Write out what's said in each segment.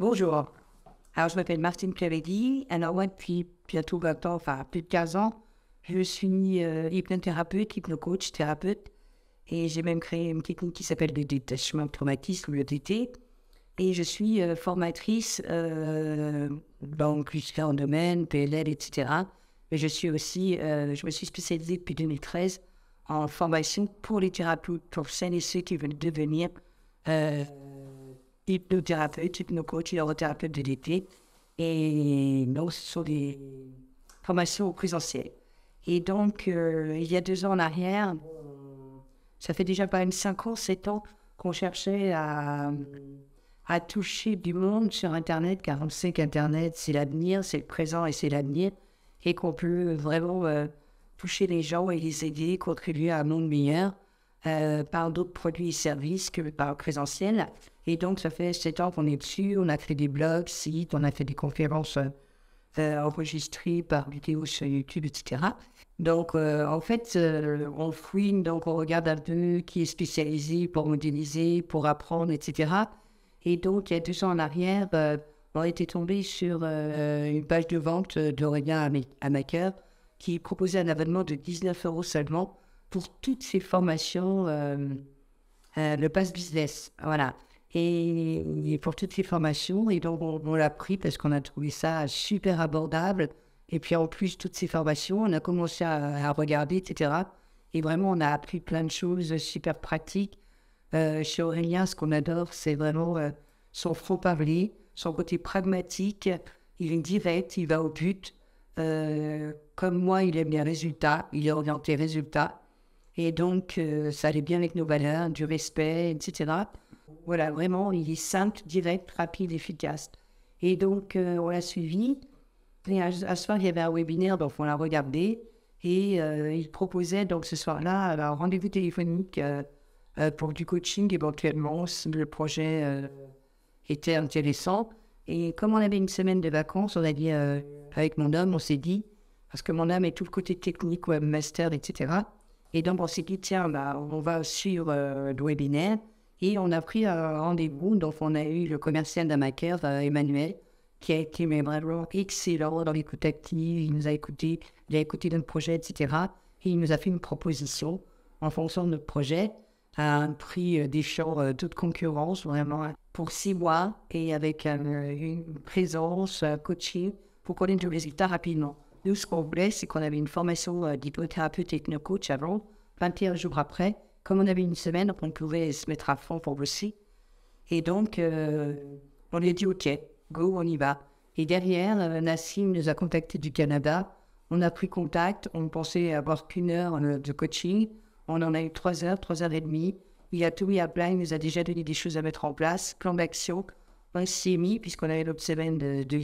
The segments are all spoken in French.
Bonjour. Alors, je m'appelle Martine Clévedi. Alors, moi, depuis bientôt 20 ans, enfin plus de 15 ans, je suis euh, hypnothérapeute, hypnocoach, thérapeute. Et j'ai même créé une technique qui s'appelle le détachement traumatisme, le DT. Et je suis euh, formatrice euh, dans plusieurs domaine, PLL, etc. Mais je suis aussi, euh, je me suis spécialisée depuis 2013 en formation pour les thérapeutes, pour celles et ceux qui veulent devenir hypnothérapeute, hypnocoach, neurothérapeute de l'été. Et donc, ce sont des formations présentielles. Et donc, euh, il y a deux ans en arrière, ça fait déjà pas une cinq ans, sept ans qu'on cherchait à, à, toucher du monde sur Internet, car on sait qu'Internet, c'est l'avenir, c'est le présent et c'est l'avenir, et qu'on peut vraiment euh, toucher les gens et les aider, contribuer à un monde meilleur. Euh, par d'autres produits et services que par présentiel. Et donc, ça fait sept ans qu'on est dessus. On a créé des blogs, sites, on a fait des conférences euh, enregistrées par vidéo sur YouTube, etc. Donc, euh, en fait, on fouine, donc on regarde un peu qui est spécialisé pour modéliser, pour apprendre, etc. Et donc, il y a deux ans en arrière, on était tombé sur une page de vente d'Aurélien Amaker qui proposait un abonnement de 19 euros seulement pour toutes ces formations, euh, euh, le pass business. Voilà. Et, pour toutes ces formations. Et donc, on, l'a pris parce qu'on a trouvé ça super abordable. Et puis, en plus, toutes ces formations, on a commencé à, regarder, etc. Et vraiment, on a appris plein de choses super pratiques. Euh, chez Aurélien, ce qu'on adore, c'est vraiment son franc-parler, son côté pragmatique. Il est direct, il va au but. comme moi, il aime les résultats, il est orienté résultats. Et donc, euh, ça allait bien avec nos valeurs, du respect, etc. Voilà, vraiment, il est simple, direct, rapide, efficace. Et donc, euh, on l'a suivi. Et à, ce soir, il y avait un webinaire, donc on l'a regardé. Et euh, il proposait, donc ce soir-là, un rendez-vous téléphonique pour du coaching éventuellement. Le projet était intéressant. Et comme on avait une semaine de vacances, on a dit, avec mon homme, on s'est dit, parce que mon homme est tout le côté technique, webmaster, etc et donc, on s'est dit, tiens, bah, on va suivre le webinaire. Et on a pris un rendez-vous. Donc, on a eu le commercial d'Amaker, euh, Emmanuel, qui a été mais vraiment excellent dans l'écoute active. Il nous a écouté, il a écouté notre projet, etc. Et il nous a fait une proposition en fonction de notre projet à un prix euh, d'échange euh, toute concurrence, vraiment pour six mois et avec une, présence, un coaching pour connaître le résultat rapidement nous, ce qu'on voulait, c'est qu'on avait une formation euh, d'hypothérapeute et de coach avant. 21 jours après, comme on avait une semaine, on pouvait se mettre à fond pour aussi. Et donc, euh, on a dit OK, go, on y va. Et derrière, euh, Nassim nous a contactés du Canada. On a pris contact. On pensait avoir qu'une heure de coaching. On en a eu trois heures, trois heures et demie. Il a tout à Il nous a déjà donné des choses à mettre en place, plan d'action. On CMI puisqu'on avait l'autre semaine de, de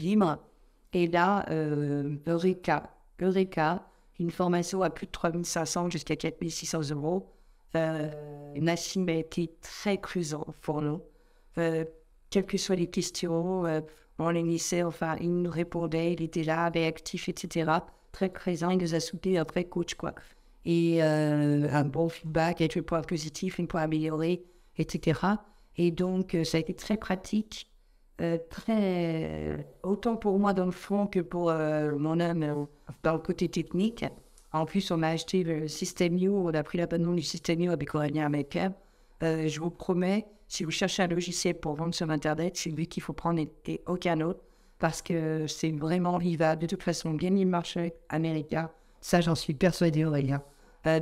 et là, euh, Eureka, Eureka, une formation à plus de 3500 jusqu'à 4600 euros. Euh, Nassim a été très cruisant pour nous. Euh, quelles que soient les questions, euh, on les lycée, enfin, il nous répondait, il était là, actif, etc. Très présent, il nous a soutenus après coach, quoi. Et un bon feedback, un point positif, une point amélioré, etc. Et donc, ça a été très pratique. Euh, très, euh, autant pour moi dans le fond que pour euh, mon homme par le côté technique. En plus, on a acheté le système U, on a pris l'abonnement du système U avec Aurélien Maker. je vous promets, si vous cherchez un logiciel pour vendre sur Internet, c'est lui qu'il faut prendre et, aucun autre, parce que c'est vraiment, il de toute façon gagner le marché américain. Ça, j'en suis persuadé, Aurélien.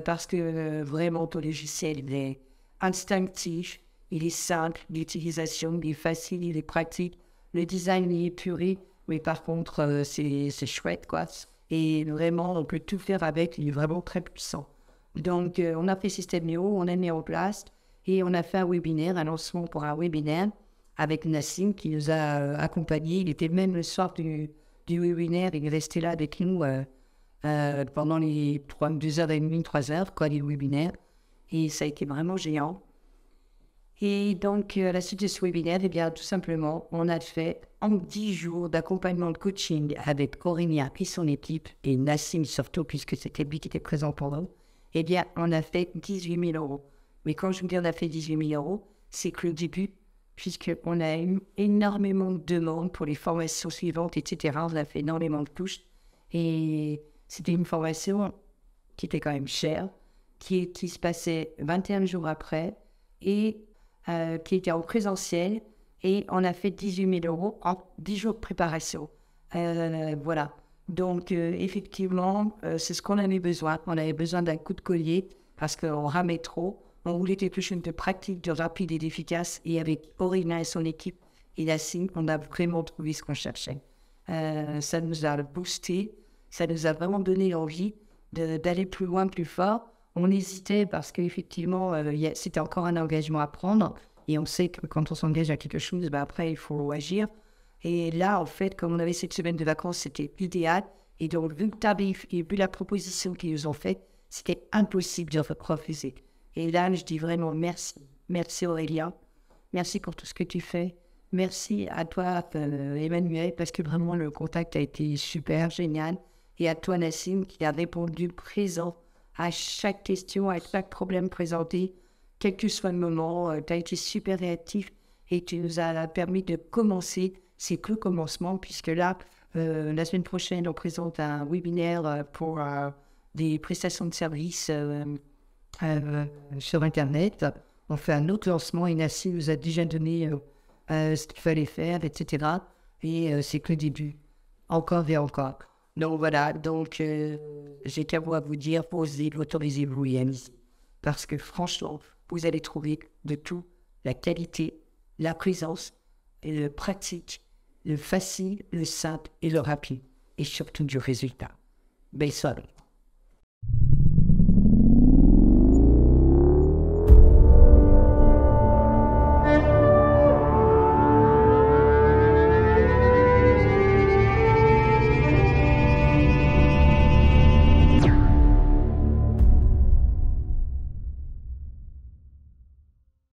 parce que vraiment, ton logiciel, il est instinctif, il est simple, l'utilisation est facile, il est pratique. Le design est puré, mais par contre, euh, c'est chouette, quoi. Et vraiment, on peut tout faire avec, il est vraiment très puissant. Donc, euh, on a fait système Néo, on a Néoplast, et on a fait un webinaire, un lancement pour un webinaire avec Nassim qui nous a euh, accompagnés. Il était même le soir du, du webinaire, il restait là avec nous pendant les 2 heures et demie, 3 h quoi, du webinaire. Et ça a été vraiment géant. Et donc, euh, à la suite de ce webinaire, eh bien, tout simplement, on a fait en 10 jours d'accompagnement de coaching avec Corinne et son équipe, et Nassim surtout, puisque c'était lui qui était présent pendant, Et eh bien, on a fait 18 000 euros. Mais quand je vous dis on a fait 18 000 euros, c'est que le début, puisqu'on a eu énormément de demandes pour les formations suivantes, etc. On a fait énormément de touches. Et c'était une formation qui était quand même chère, qui, qui se passait 21 jours après. Et euh, qui était en présentiel et on a fait 18 000 euros en 10 jours de préparation. Euh, voilà. Donc, euh, effectivement, c'est ce qu'on avait besoin. On avait besoin d'un coup de collier parce qu'on ramait trop. On voulait quelque chose de pratique, de rapide et d'efficace. Et avec Orina et son équipe il a signé on a vraiment trouvé ce qu'on cherchait. ça nous a boosté. Ça nous a vraiment donné envie d'aller plus loin, plus fort on hésitait parce qu'effectivement, euh, c'était encore un engagement à prendre. Et on sait que quand on s'engage à quelque chose, bah, après, il faut agir. Et là, en fait, comme on avait cette semaine de vacances, c'était idéal. Et donc, vu que tarif et vu la proposition qu'ils nous ont faite, c'était impossible de refuser. Et là, je dis vraiment merci. Merci Aurélien. Merci pour tout ce que tu fais. Merci à toi, euh, Emmanuel, parce que vraiment, le contact a été super, génial. Et à toi, Nassim, qui a répondu présent à chaque question, à chaque problème présenté, quel que soit le moment. Euh, tu as été super réactif et tu nous as permis de commencer. C'est que le commencement, puisque là, euh, la semaine prochaine, on présente un webinaire euh, pour des prestations de services sur Internet. On fait un autre lancement et Nassi nous a déjà donné ce qu'il fallait faire, etc. Et c'est que le début. Encore et encore. Donc voilà, donc j'ai qu'à vous, vous dire, posez, autorisez-vous et Parce que franchement, vous allez trouver de tout la qualité, la présence, et le pratique, le facile, le simple et le rapide, et surtout du résultat. Belle